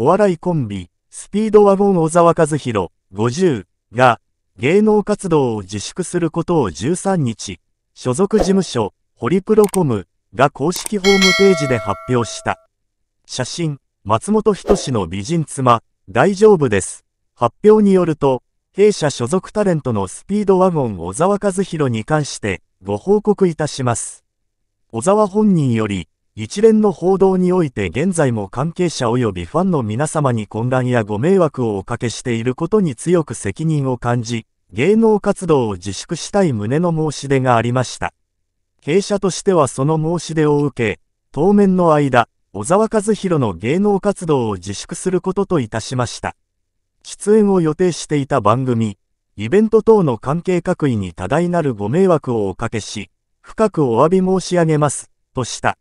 お笑いコンビ、スピードワゴン小沢和弘、50が、芸能活動を自粛することを13日、所属事務所、ホリプロコムが公式ホームページで発表した。写真、松本人志の美人妻、大丈夫です。発表によると、弊社所属タレントのスピードワゴン小沢和弘に関して、ご報告いたします。小沢本人より、一連の報道において現在も関係者及びファンの皆様に混乱やご迷惑をおかけしていることに強く責任を感じ、芸能活動を自粛したい旨の申し出がありました。弊社としてはその申し出を受け、当面の間、小沢和弘の芸能活動を自粛することといたしました。出演を予定していた番組、イベント等の関係各位に多大なるご迷惑をおかけし、深くお詫び申し上げます、とした。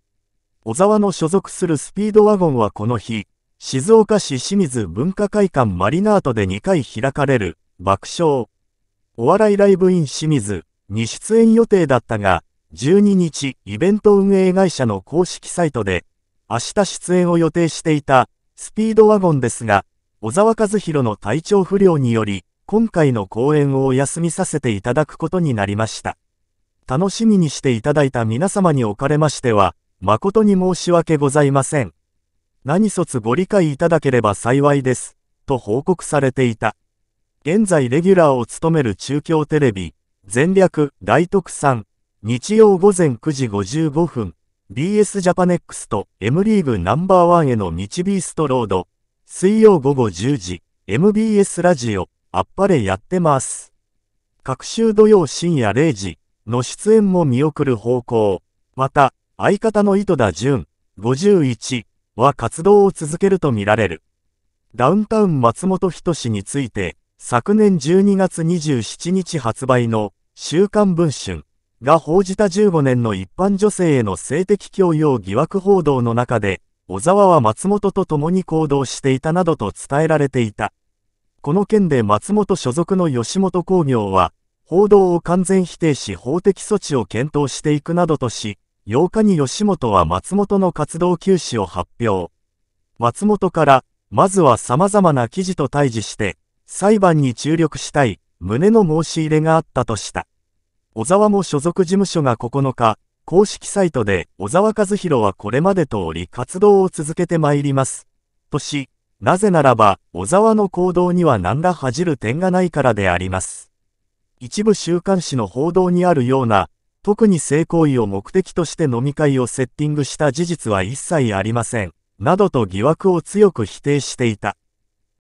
小沢の所属するスピードワゴンはこの日、静岡市清水文化会館マリナートで2回開かれる爆笑お笑いライブイン清水に出演予定だったが、12日イベント運営会社の公式サイトで、明日出演を予定していたスピードワゴンですが、小沢和弘の体調不良により、今回の公演をお休みさせていただくことになりました。楽しみにしていただいた皆様におかれましては、誠に申し訳ございません。何卒ご理解いただければ幸いです、と報告されていた。現在レギュラーを務める中京テレビ、全略、大徳さん、日曜午前9時55分、BS ジャパネックスと M リーグナンバーワンへの道ビーストロード、水曜午後10時、MBS ラジオ、あっぱれやってます。各週土曜深夜0時の出演も見送る方向。また、相方の糸田淳、51は活動を続けるとみられる。ダウンタウン松本人志について、昨年12月27日発売の週刊文春が報じた15年の一般女性への性的強要疑惑報道の中で、小沢は松本と共に行動していたなどと伝えられていた。この件で松本所属の吉本工業は、報道を完全否定し法的措置を検討していくなどとし、8日に吉本は松本の活動休止を発表。松本から、まずは様々な記事と対峙して、裁判に注力したい、胸の申し入れがあったとした。小沢も所属事務所が9日、公式サイトで小沢和弘はこれまで通り活動を続けてまいります。とし、なぜならば、小沢の行動には何ら恥じる点がないからであります。一部週刊誌の報道にあるような、特に性行為を目的として飲み会をセッティングした事実は一切ありません、などと疑惑を強く否定していた。